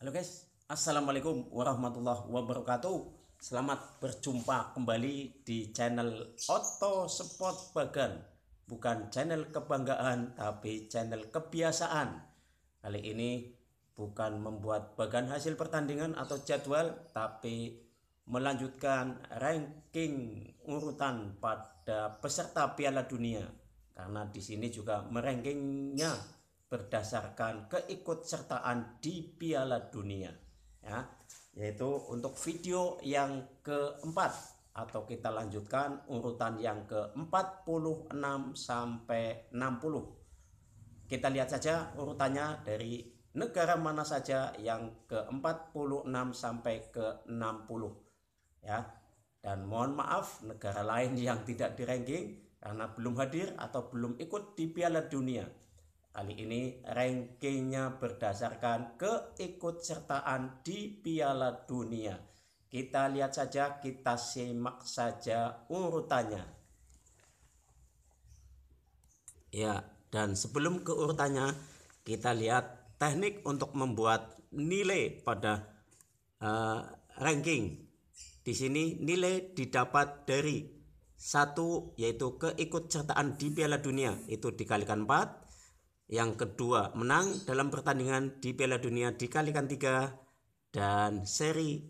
Halo guys, Assalamualaikum warahmatullahi wabarakatuh Selamat berjumpa kembali di channel Otto Spot Bagan Bukan channel kebanggaan tapi channel kebiasaan Kali ini bukan membuat bagan hasil pertandingan atau jadwal Tapi melanjutkan ranking urutan pada peserta Piala Dunia Karena di sini juga merankingnya berdasarkan keikutsertaan di Piala Dunia ya yaitu untuk video yang keempat atau kita lanjutkan urutan yang ke-46 sampai 60 kita lihat saja urutannya dari negara mana saja yang ke-46 sampai ke-60 ya dan mohon maaf negara lain yang tidak di ranking karena belum hadir atau belum ikut di Piala Dunia Kali ini rankingnya berdasarkan keikutsertaan di Piala Dunia. Kita lihat saja, kita simak saja urutannya. Ya, dan sebelum ke urutannya, kita lihat teknik untuk membuat nilai pada uh, ranking. Di sini nilai didapat dari satu yaitu keikutsertaan di Piala Dunia itu dikalikan 4 yang kedua, menang dalam pertandingan di Piala Dunia dikalikan tiga dan seri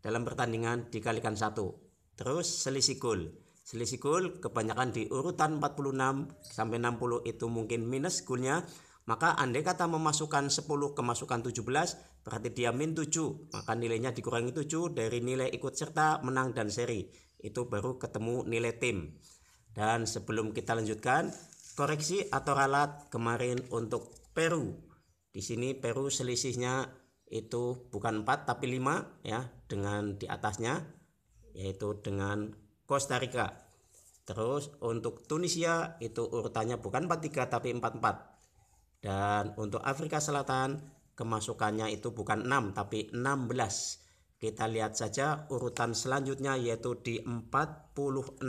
dalam pertandingan dikalikan satu. Terus selisih gol. Selisih gol kebanyakan di urutan 46 sampai 60 itu mungkin minus golnya. Maka andai kata memasukkan 10 kemasukan 17 berarti dia min 7. Maka nilainya dikurangi 7 dari nilai ikut serta menang dan seri. Itu baru ketemu nilai tim. Dan sebelum kita lanjutkan, koreksi atau ralat kemarin untuk Peru. Di sini Peru selisihnya itu bukan 4 tapi 5 ya dengan di atasnya yaitu dengan Costa Rica. Terus untuk Tunisia itu urutannya bukan 43 tapi 44. Dan untuk Afrika Selatan kemasukannya itu bukan 6 tapi 16. Kita lihat saja urutan selanjutnya yaitu di 46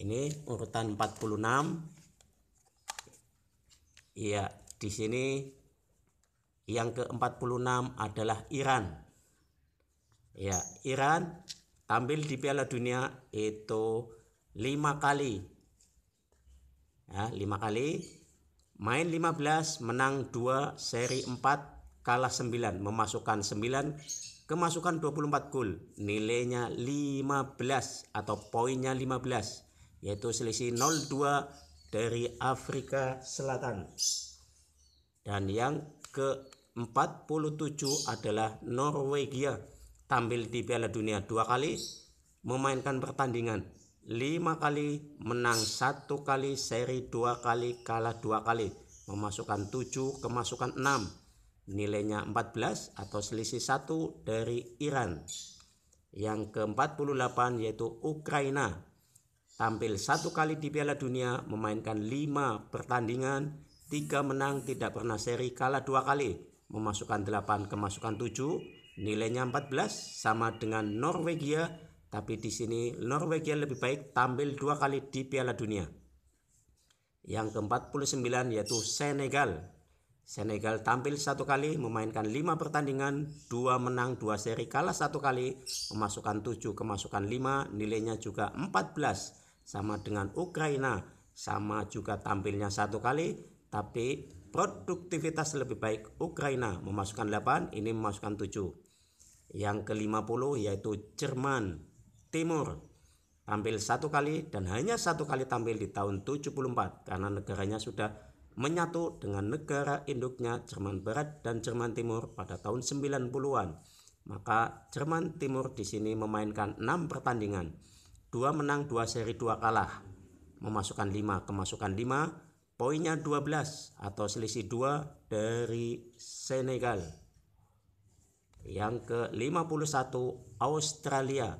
ini urutan 46 iya di sini yang ke-46 adalah Iran ya Iran tampil di Piala Dunia itu lima kali ya lima kali main 15 menang 2 seri 4 kalah 9 memasukkan 9 kemasukan 24 gol nilainya 15 atau poinnya 15 yaitu selisih 0,2 dari Afrika Selatan. Dan yang ke-47 adalah Norwegia tampil di Piala Dunia dua kali memainkan pertandingan lima kali menang satu kali seri dua kali kalah dua kali memasukkan 7 kemasukan 6 nilainya 14 atau selisih 1 dari Iran yang ke-48 yaitu Ukraina tampil satu kali di Piala Dunia, memainkan lima pertandingan, tiga menang, tidak pernah seri, kalah dua kali, memasukkan delapan kemasukan tujuh nilainya empat belas sama dengan Norwegia, tapi di sini Norwegia lebih baik tampil dua kali di Piala Dunia. Yang ke-49 yaitu Senegal. Senegal tampil satu kali, memainkan lima pertandingan, dua menang, dua seri, kalah satu kali, memasukkan tujuh kemasukan lima nilainya juga empat belas sama dengan Ukraina sama juga tampilnya satu kali tapi produktivitas lebih baik Ukraina memasukkan 8 ini memasukkan 7 yang ke-50 yaitu Jerman Timur tampil satu kali dan hanya satu kali tampil di tahun 74 karena negaranya sudah menyatu dengan negara induknya Jerman Barat dan Jerman Timur pada tahun 90-an maka Jerman Timur di sini memainkan 6 pertandingan 2 menang 2 seri 2 kalah memasukkan 5 kemasukan 5 poinnya 12 atau selisih 2 dari Senegal yang ke 51 Australia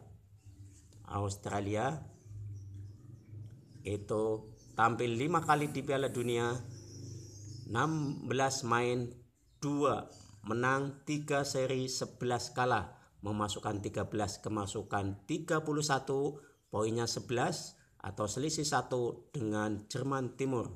Australia itu tampil 5 kali di Piala Dunia 16 main 2 menang 3 seri 11 kalah memasukkan 13 kemasukan 31 poinnya 11 atau selisih 1 dengan Jerman Timur.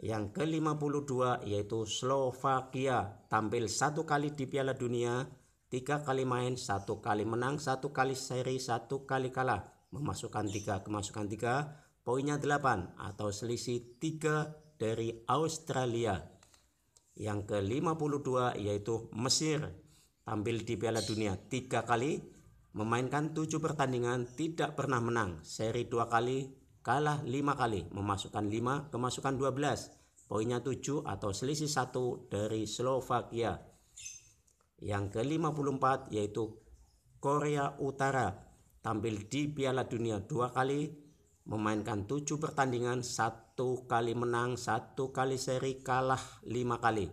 Yang ke-52 yaitu Slovakia tampil satu kali di Piala Dunia, tiga kali main, satu kali menang, satu kali seri, satu kali kalah, memasukkan tiga kemasukan tiga, poinnya 8 atau selisih 3 dari Australia. Yang ke-52 yaitu Mesir tampil di Piala Dunia tiga kali, memainkan 7 pertandingan tidak pernah menang, seri 2 kali, kalah 5 kali, memasukkan 5, kemasukan 12, poinnya 7 atau selisih 1 dari Slovakia. Yang ke-54 yaitu Korea Utara, tampil di Piala Dunia 2 kali, memainkan 7 pertandingan, 1 kali menang, 1 kali seri, kalah 5 kali,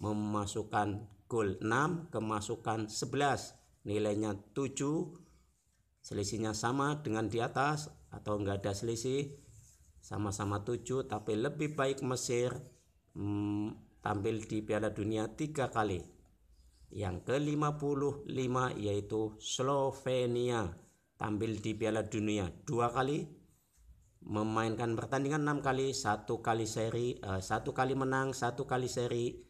memasukkan gol 6, kemasukan 11, nilainya 7 selisihnya sama dengan di atas atau enggak ada selisih sama-sama 7 tapi lebih baik Mesir hmm, tampil di Piala Dunia tiga kali yang ke-55 yaitu Slovenia tampil di Piala Dunia dua kali memainkan pertandingan enam kali satu kali seri eh, satu kali menang satu kali seri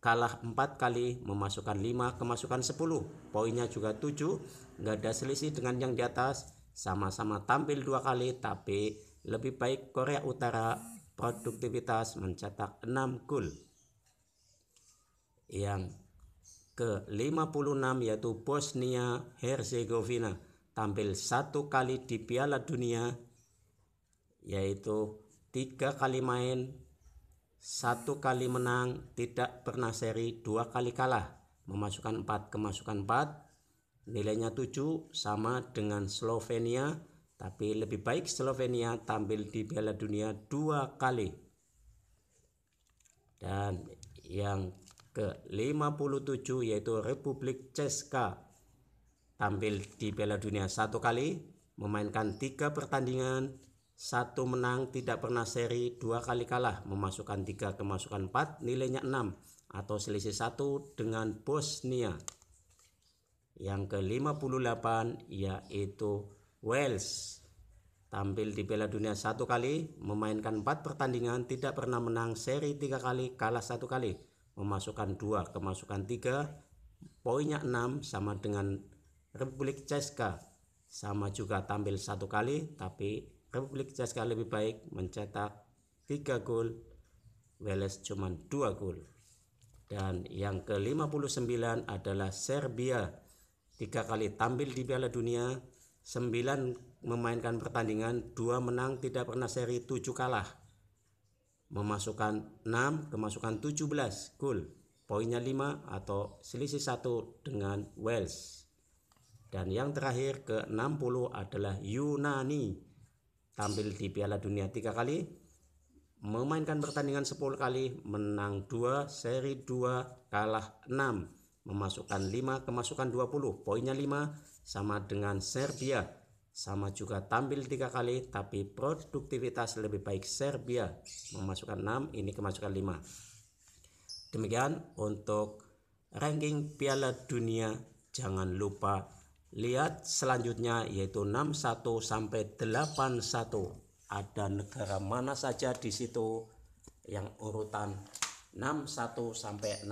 kalah 4 kali memasukkan 5 kemasukan 10 poinnya juga 7 nggak ada selisih dengan yang di atas sama-sama tampil dua kali tapi lebih baik Korea Utara produktivitas mencetak 6 gol yang ke-56 yaitu Bosnia Herzegovina tampil satu kali di Piala Dunia yaitu tiga kali main satu kali menang, tidak pernah seri, dua kali kalah, memasukkan empat kemasukan empat nilainya 7 sama dengan Slovenia, tapi lebih baik Slovenia tampil di Piala Dunia dua kali. Dan yang ke-57 yaitu Republik Ceska tampil di Piala Dunia satu kali, memainkan tiga pertandingan, satu menang tidak pernah seri dua kali kalah memasukkan tiga kemasukan empat nilainya enam atau selisih satu dengan Bosnia yang ke-58 yaitu Wales tampil di Piala Dunia satu kali memainkan empat pertandingan tidak pernah menang seri tiga kali kalah satu kali memasukkan dua kemasukan tiga poinnya 6 sama dengan Republik Ceska sama juga tampil satu kali tapi Republik Ceska lebih baik mencetak 3 gol, Wales cuma 2 gol. Dan yang ke-59 adalah Serbia. Tiga kali tampil di Piala Dunia, 9 memainkan pertandingan, 2 menang, tidak pernah seri, 7 kalah. Memasukkan 6, kemasukan 17 gol. Poinnya 5 atau selisih 1 dengan Wales. Dan yang terakhir ke-60 adalah Yunani tampil di Piala Dunia tiga kali, memainkan pertandingan 10 kali, menang 2, seri 2, kalah 6, memasukkan 5, kemasukan 20, poinnya 5, sama dengan Serbia. Sama juga tampil tiga kali, tapi produktivitas lebih baik Serbia, memasukkan 6, ini kemasukan 5. Demikian untuk ranking Piala Dunia, jangan lupa Lihat selanjutnya yaitu 61 sampai 81. Ada negara mana saja di situ yang urutan 61 sampai 60.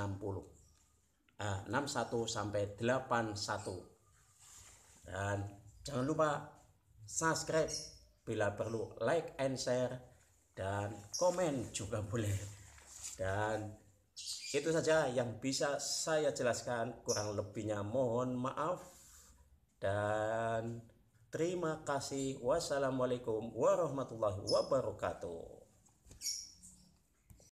Uh, 61 sampai 81. Dan jangan lupa subscribe bila perlu like and share dan komen juga boleh. Dan itu saja yang bisa saya jelaskan kurang lebihnya mohon maaf dan terima kasih. Wassalamualaikum warahmatullahi wabarakatuh.